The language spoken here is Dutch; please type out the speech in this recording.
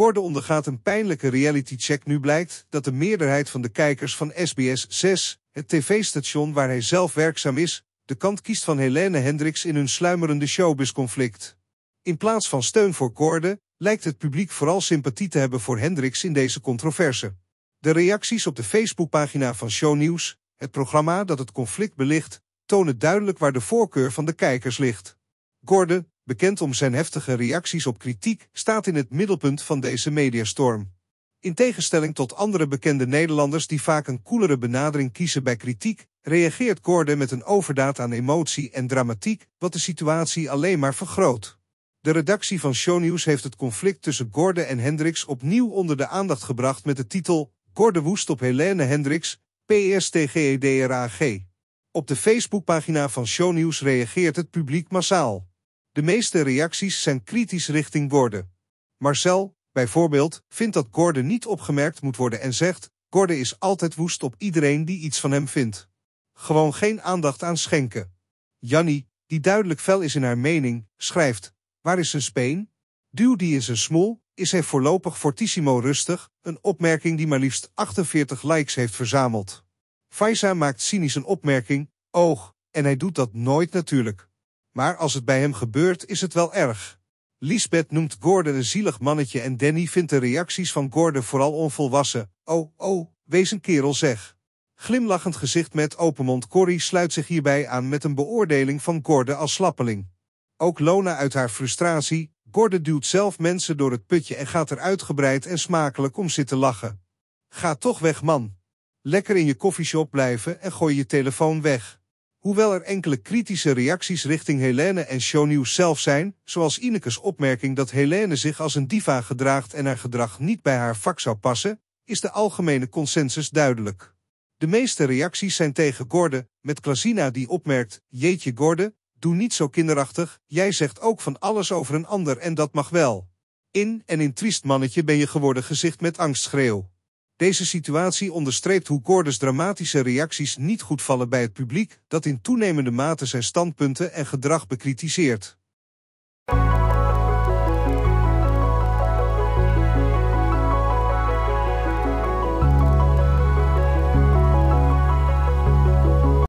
Gordon ondergaat een pijnlijke reality-check nu blijkt dat de meerderheid van de kijkers van SBS 6, het tv-station waar hij zelf werkzaam is, de kant kiest van Helene Hendricks in hun sluimerende showbizconflict. In plaats van steun voor Gordon, lijkt het publiek vooral sympathie te hebben voor Hendricks in deze controverse. De reacties op de Facebookpagina van News, het programma dat het conflict belicht, tonen duidelijk waar de voorkeur van de kijkers ligt. Gordon, bekend om zijn heftige reacties op kritiek, staat in het middelpunt van deze mediastorm. In tegenstelling tot andere bekende Nederlanders die vaak een koelere benadering kiezen bij kritiek, reageert Gordon met een overdaad aan emotie en dramatiek, wat de situatie alleen maar vergroot. De redactie van Shownieuws heeft het conflict tussen Gordon en Hendricks opnieuw onder de aandacht gebracht met de titel Gordon woest op Helene Hendricks, PSTGEDRAG. E op de Facebookpagina van Shownews reageert het publiek massaal. De meeste reacties zijn kritisch richting Gordon. Marcel, bijvoorbeeld, vindt dat Gordon niet opgemerkt moet worden en zegt... Gordon is altijd woest op iedereen die iets van hem vindt. Gewoon geen aandacht aan schenken. Jannie, die duidelijk fel is in haar mening, schrijft... Waar is zijn speen? Duw die in een smoel, is hij voorlopig fortissimo rustig... een opmerking die maar liefst 48 likes heeft verzameld. Faisa maakt cynisch een opmerking, oog, en hij doet dat nooit natuurlijk. Maar als het bij hem gebeurt, is het wel erg. Lisbeth noemt Gordon een zielig mannetje en Danny vindt de reacties van Gordon vooral onvolwassen. Oh, oh, wees een kerel zeg. Glimlachend gezicht met open mond Corrie sluit zich hierbij aan met een beoordeling van Gordon als slappeling. Ook Lona uit haar frustratie, Gordon duwt zelf mensen door het putje en gaat er uitgebreid en smakelijk om zitten lachen. Ga toch weg man. Lekker in je koffieshop blijven en gooi je telefoon weg. Hoewel er enkele kritische reacties richting Helene en Shownieuws zelf zijn, zoals Ineke's opmerking dat Helene zich als een diva gedraagt en haar gedrag niet bij haar vak zou passen, is de algemene consensus duidelijk. De meeste reacties zijn tegen Gorde, met Klasina die opmerkt, jeetje Gorde, doe niet zo kinderachtig, jij zegt ook van alles over een ander en dat mag wel. In en in triest mannetje ben je geworden gezicht met angstschreeuw. Deze situatie onderstreept hoe Gordons dramatische reacties niet goed vallen bij het publiek, dat in toenemende mate zijn standpunten en gedrag bekritiseert.